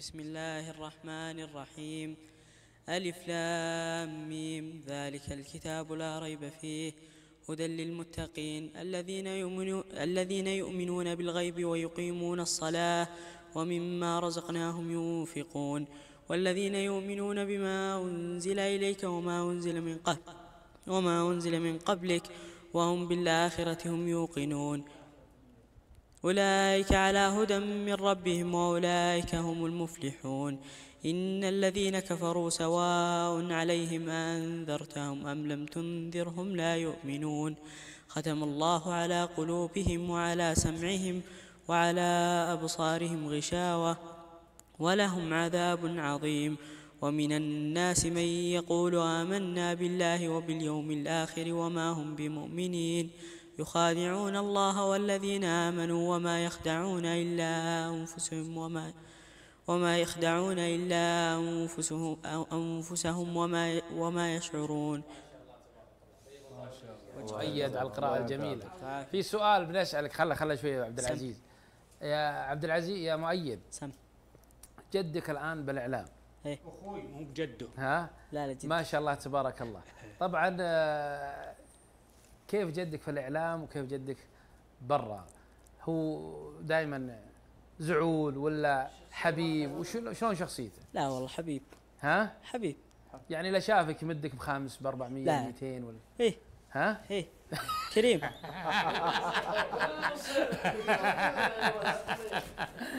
بسم الله الرحمن الرحيم ألف لام ميم ذلك الكتاب لا ريب فيه هدى للمتقين الذين, يؤمنون الذين يؤمنون بالغيب ويقيمون الصلاة ومما رزقناهم ينفقون والذين يؤمنون بما أنزل إليك وما أنزل من قبل وما أنزل من قبلك وهم بالآخرة هم يوقنون أولئك على هدى من ربهم وأولئك هم المفلحون إن الذين كفروا سواء عليهم أنذرتهم أم لم تنذرهم لا يؤمنون ختم الله على قلوبهم وعلى سمعهم وعلى أبصارهم غشاوة ولهم عذاب عظيم ومن الناس من يقول آمنا بالله وباليوم الآخر وما هم بمؤمنين يخادعون الله والذين آمنوا وما يخدعون إلا أنفسهم وما وما يخدعون إلا أنفسهم, أنفسهم وما, وما يشعرون وتؤيد على القراءة الجميلة في سؤال بنسألك خلا خلا شوية عبد العزيز يا عبد العزيز يا مؤيد سم جدك الآن بالإعلام إيه. اخوي مو بجده ها لا لا جد. ما شاء الله تبارك الله طبعا آه، كيف جدك في الاعلام وكيف جدك برا هو دائما زعول ولا حبيب وشلون شخصيته لا والله حبيب ها حبيب يعني لا شافك يمدك بخمس ب 400 200 ولا ايه ها؟ ايه كريم